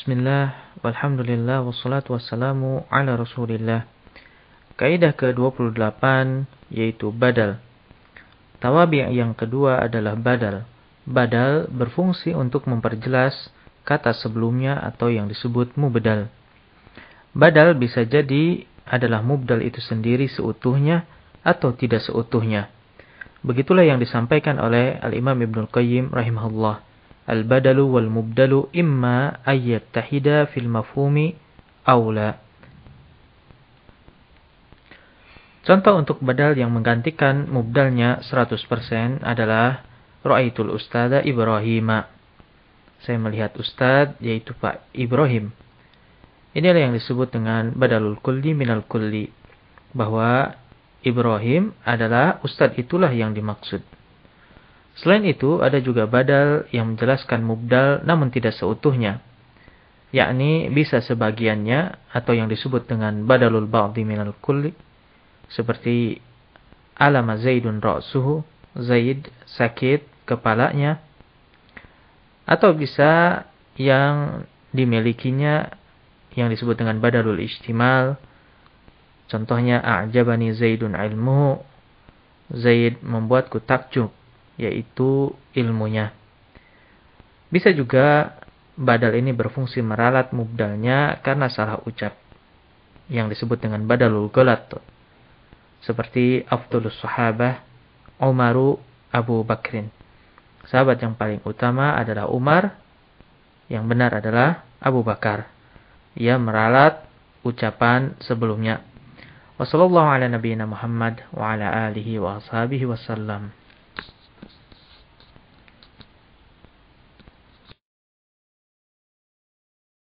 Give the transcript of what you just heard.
Bismillah, walhamdulillah, wassalatu wassalamu ala rasulillah. Kaidah ke-28 yaitu badal. Tawabi' yang kedua adalah badal. Badal berfungsi untuk memperjelas kata sebelumnya atau yang disebut mubdal. Badal bisa jadi adalah mubdal itu sendiri seutuhnya atau tidak seutuhnya. Begitulah yang disampaikan oleh Al-Imam Ibnul Qayyim rahimahullah al-badalu wal mubdalu imma tahida fil mafhumi aula. Contoh untuk badal yang menggantikan mubdalnya 100% adalah Ra'aitul Ustada Ibrahima. Saya melihat Ustadz yaitu Pak Ibrahim. Inilah yang disebut dengan badalul kulli minal kulli. Bahwa Ibrahim adalah Ustadz itulah yang dimaksud. Selain itu, ada juga badal yang menjelaskan mubdal namun tidak seutuhnya, yakni bisa sebagiannya atau yang disebut dengan badalul ba'di minal kulli, seperti alama zaidun ra'suhu, zaid sakit kepalanya, atau bisa yang dimilikinya yang disebut dengan badalul istimal, contohnya a'jabani zaidun ilmu, zaid membuatku takjub, yaitu ilmunya. Bisa juga badal ini berfungsi meralat mubdalnya karena salah ucap, yang disebut dengan badalul golat. Seperti Abdulus Sahabah, Umaru Abu Bakrin. Sahabat yang paling utama adalah Umar, yang benar adalah Abu Bakar. Ia meralat ucapan sebelumnya. Wassalamualaikum warahmatullahi wabarakatuh.